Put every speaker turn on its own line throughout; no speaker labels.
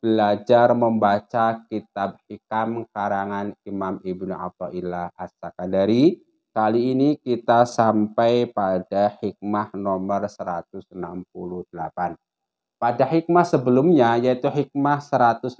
belajar membaca kitab hikam karangan Imam Ibnu Athaillah As-Sakandari. Kali ini kita sampai pada hikmah nomor 168. Pada hikmah sebelumnya yaitu hikmah 167,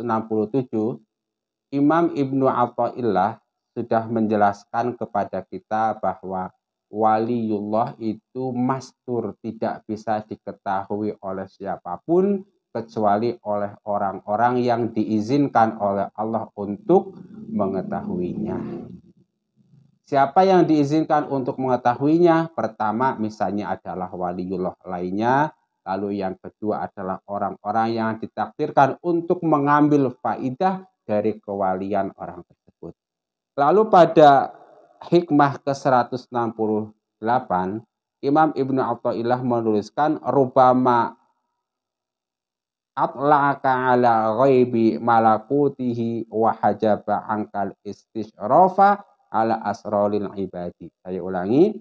Imam Ibnu Athaillah sudah menjelaskan kepada kita bahwa waliullah itu mastur tidak bisa diketahui oleh siapapun kecuali oleh orang-orang yang diizinkan oleh Allah untuk mengetahuinya. Siapa yang diizinkan untuk mengetahuinya? Pertama misalnya adalah waliullah lainnya, lalu yang kedua adalah orang-orang yang ditakdirkan untuk mengambil faidah dari kewalian orang tersebut. Lalu pada hikmah ke-168, Imam Ibnu Athaillah menuliskan rubama atlaka ala ghaibi malakutihi wa hajaba angkal istishrofa ala asrolil ibadi. Saya ulangi.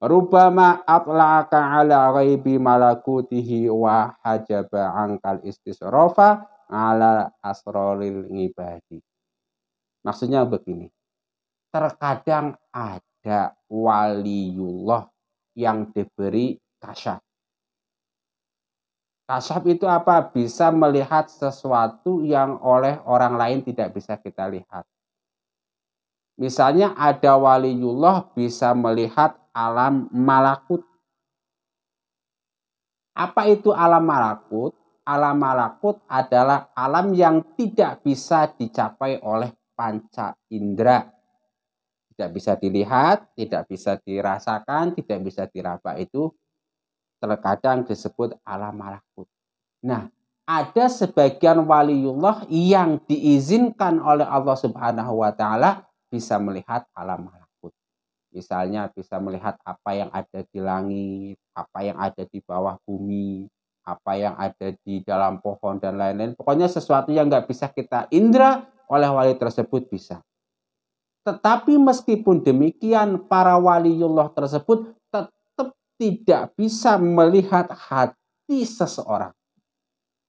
Rubama atlaka ala ghaibi malakutihi wa hajaba angkal istishrofa ala asrolil ibadi. Maksudnya begini. Terkadang ada waliullah yang diberi kasyaf Kasab itu apa? Bisa melihat sesuatu yang oleh orang lain tidak bisa kita lihat. Misalnya ada waliullah bisa melihat alam malakut. Apa itu alam malakut? Alam malakut adalah alam yang tidak bisa dicapai oleh panca indera. Tidak bisa dilihat, tidak bisa dirasakan, tidak bisa diraba itu terkadang disebut alam malakut. Nah, ada sebagian waliullah yang diizinkan oleh Allah Subhanahu wa taala bisa melihat alam malakut. Misalnya bisa melihat apa yang ada di langit, apa yang ada di bawah bumi, apa yang ada di dalam pohon dan lain-lain. Pokoknya sesuatu yang nggak bisa kita indra oleh wali tersebut bisa. Tetapi meskipun demikian para waliullah tersebut tetap tidak bisa melihat hati seseorang.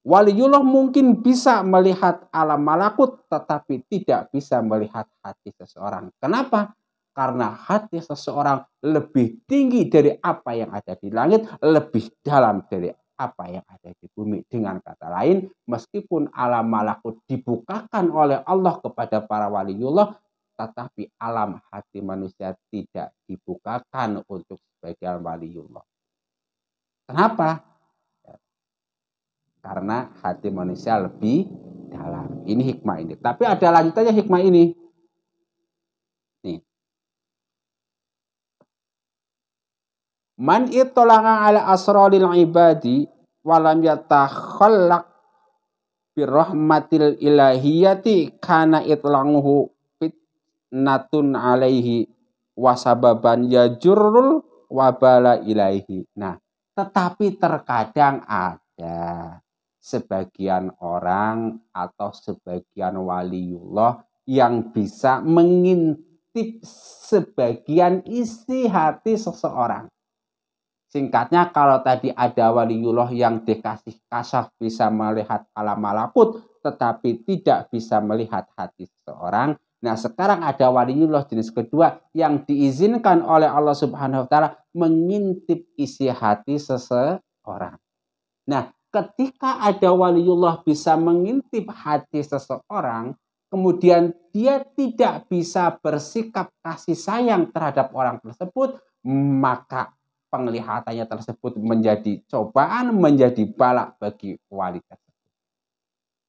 Waliullah mungkin bisa melihat alam malakut tetapi tidak bisa melihat hati seseorang. Kenapa? Karena hati seseorang lebih tinggi dari apa yang ada di langit, lebih dalam dari apa yang ada di bumi. Dengan kata lain, meskipun alam malakut dibukakan oleh Allah kepada para waliullah, tetapi alam hati manusia tidak dibukakan untuk Fa'ikal waliullah. Kenapa? Ya. Karena hati manusia lebih dalam. Ini hikmah ini. Tapi ada lanjutannya hikmah ini. Nih. Man itulaka ala asrolil ibadi walam yatakhallaq birrahmatil ilahiyati kana itlanguhu fitnatun alaihi wasababan yajurul wabala ilaihi. Nah, tetapi terkadang ada sebagian orang atau sebagian waliullah yang bisa mengintip sebagian isi hati seseorang. Singkatnya kalau tadi ada waliullah yang dikasih kasah bisa melihat alam malakut tetapi tidak bisa melihat hati seseorang, Nah, sekarang ada waliullah jenis kedua yang diizinkan oleh Allah Subhanahu wa taala mengintip isi hati seseorang. Nah, ketika ada waliullah bisa mengintip hati seseorang, kemudian dia tidak bisa bersikap kasih sayang terhadap orang tersebut, maka penglihatannya tersebut menjadi cobaan, menjadi balak bagi wali tersebut.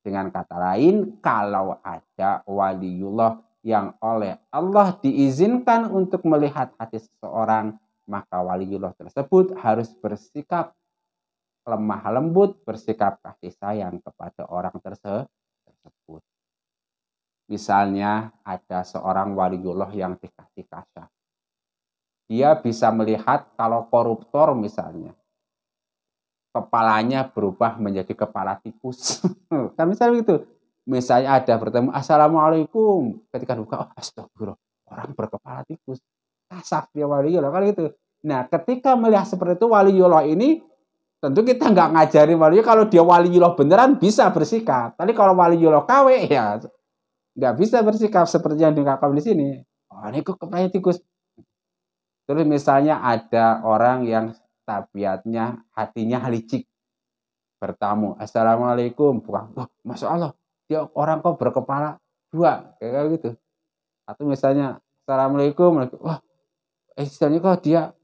Dengan kata lain, kalau ada waliullah yang oleh Allah diizinkan untuk melihat hati seseorang, maka waliullah tersebut harus bersikap lemah lembut, bersikap kasih sayang kepada orang terse tersebut. Misalnya ada seorang waliullah yang dikasih kasih, Dia bisa melihat kalau koruptor misalnya kepalanya berubah menjadi kepala tikus. kan misalnya begitu. Misalnya ada bertemu, Assalamualaikum. Ketika buka, oh, astagfirullah, orang berkepala tikus. Kasaf dia waliyullah, kan gitu. Nah, ketika melihat seperti itu, waliyullah ini tentu kita nggak ngajari waliyullah. Kalau dia waliyullah beneran bisa bersikap. Tapi kalau waliyullah KW, ya nggak bisa bersikap seperti yang dikatakan di sini. Oh, ini kok kepala tikus. Terus misalnya ada orang yang tabiatnya, hatinya licik Bertamu, Assalamualaikum. Bukan, wah, Masya Allah, dia orang kok berkepala dua, kayak gitu. Atau misalnya, Assalamualaikum, wah, eh, istilahnya kok dia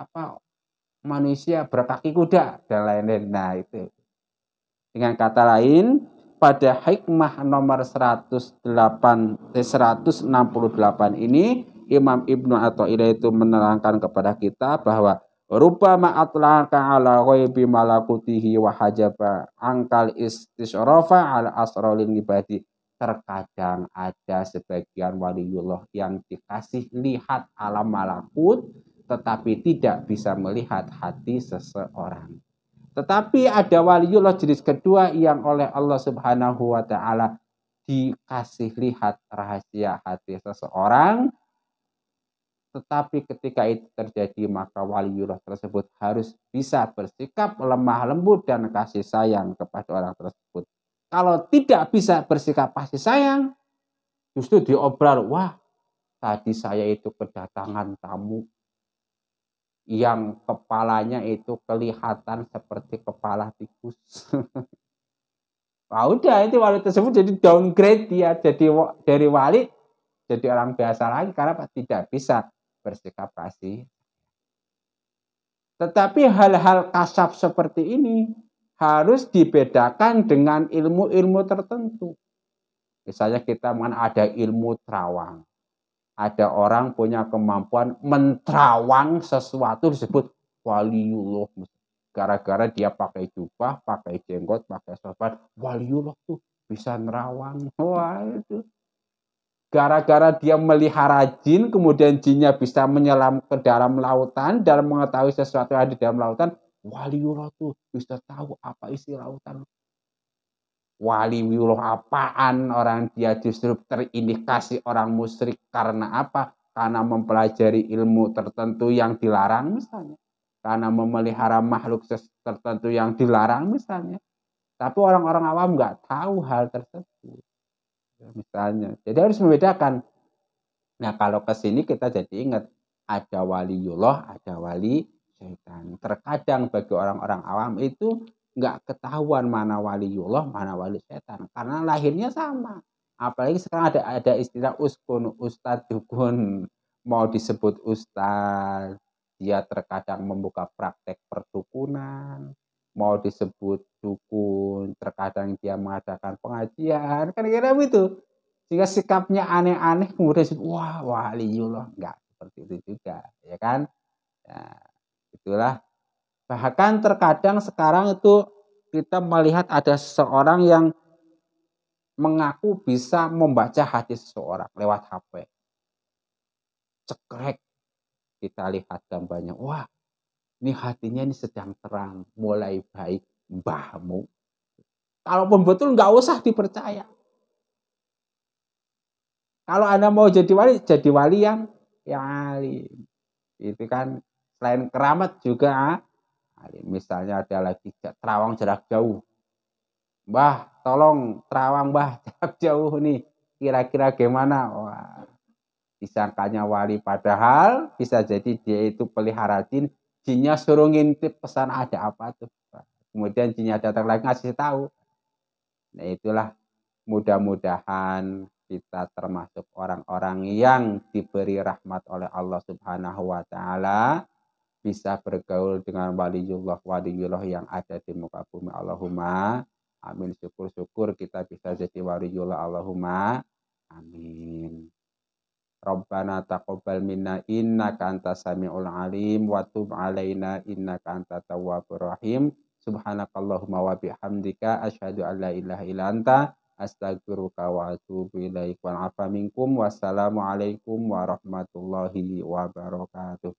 apa manusia berkaki kuda dan lain-lain. Nah itu. Dengan kata lain, pada hikmah nomor 108, eh, 168 ini Imam Ibnu Ida itu menerangkan kepada kita bahwa Rupa ma'atlaka ala ghaibi malakutihi wa hajaba angkal istisrofa ala asrolin ibadi. Terkadang ada sebagian waliullah yang dikasih lihat alam malakut tetapi tidak bisa melihat hati seseorang. Tetapi ada waliullah jenis kedua yang oleh Allah Subhanahu wa taala dikasih lihat rahasia hati seseorang tetapi ketika itu terjadi, maka waliullah tersebut harus bisa bersikap lemah lembut dan kasih sayang kepada orang tersebut. Kalau tidak bisa bersikap kasih sayang, justru diobral, wah tadi saya itu kedatangan tamu yang kepalanya itu kelihatan seperti kepala tikus. Wah udah itu wali tersebut jadi downgrade dia jadi dari wali jadi orang biasa lagi karena tidak bisa bersikap kasih. Tetapi hal-hal kasaf seperti ini harus dibedakan dengan ilmu-ilmu tertentu. Misalnya kita mengenal kan ada ilmu terawang. Ada orang punya kemampuan menterawang sesuatu disebut waliullah. Gara-gara dia pakai jubah, pakai jenggot, pakai sorban, waliullah tuh bisa nerawang. Wah itu gara-gara dia melihara jin, kemudian jinnya bisa menyelam ke dalam lautan dalam mengetahui sesuatu yang ada di dalam lautan, Wali Yuloh tuh bisa tahu apa isi lautan. Wali Yuloh apaan orang dia justru terindikasi orang musyrik karena apa? Karena mempelajari ilmu tertentu yang dilarang misalnya. Karena memelihara makhluk tertentu yang dilarang misalnya. Tapi orang-orang awam nggak tahu hal tersebut misalnya. Jadi harus membedakan. Nah kalau ke sini kita jadi ingat ada wali yuloh, ada wali setan. Terkadang bagi orang-orang awam itu nggak ketahuan mana wali yuloh, mana wali setan. Karena lahirnya sama. Apalagi sekarang ada ada istilah uskun, ustad dukun. Mau disebut ustad, dia terkadang membuka praktek pertukunan mau disebut dukun, terkadang dia mengadakan pengajian, kan kira itu. Jika sikapnya aneh-aneh kemudian wah waliullah enggak seperti itu juga, ya kan? Ya, itulah bahkan terkadang sekarang itu kita melihat ada seseorang yang mengaku bisa membaca hati seseorang lewat HP. Cekrek kita lihat gambarnya, wah ini hatinya ini sedang terang, mulai baik bahmu. Kalaupun betul nggak usah dipercaya. Kalau Anda mau jadi wali, jadi wali yang yang alim. Itu kan selain keramat juga ah, alim. Misalnya ada lagi terawang jarak jauh. bah tolong terawang bah jarak jauh nih. Kira-kira gimana? Wah, disangkanya wali padahal bisa jadi dia itu pelihara jin jinnya suruh ngintip pesan ada apa tuh. Kemudian jinnya datang lagi ngasih tahu. Nah itulah mudah-mudahan kita termasuk orang-orang yang diberi rahmat oleh Allah Subhanahu wa taala bisa bergaul dengan waliullah waliullah yang ada di muka bumi Allahumma amin syukur-syukur kita bisa jadi waliullah Allahumma amin Rabbana taqabbal minna innaka antas samiul alim wa tub alaina innaka antat tawwabur rahim. Subhanakallahumma wa bihamdika asyhadu an la ilaha illa anta astagfiruka wa atubu ilaik. Wa afa minkum alaikum warahmatullahi wabarakatuh.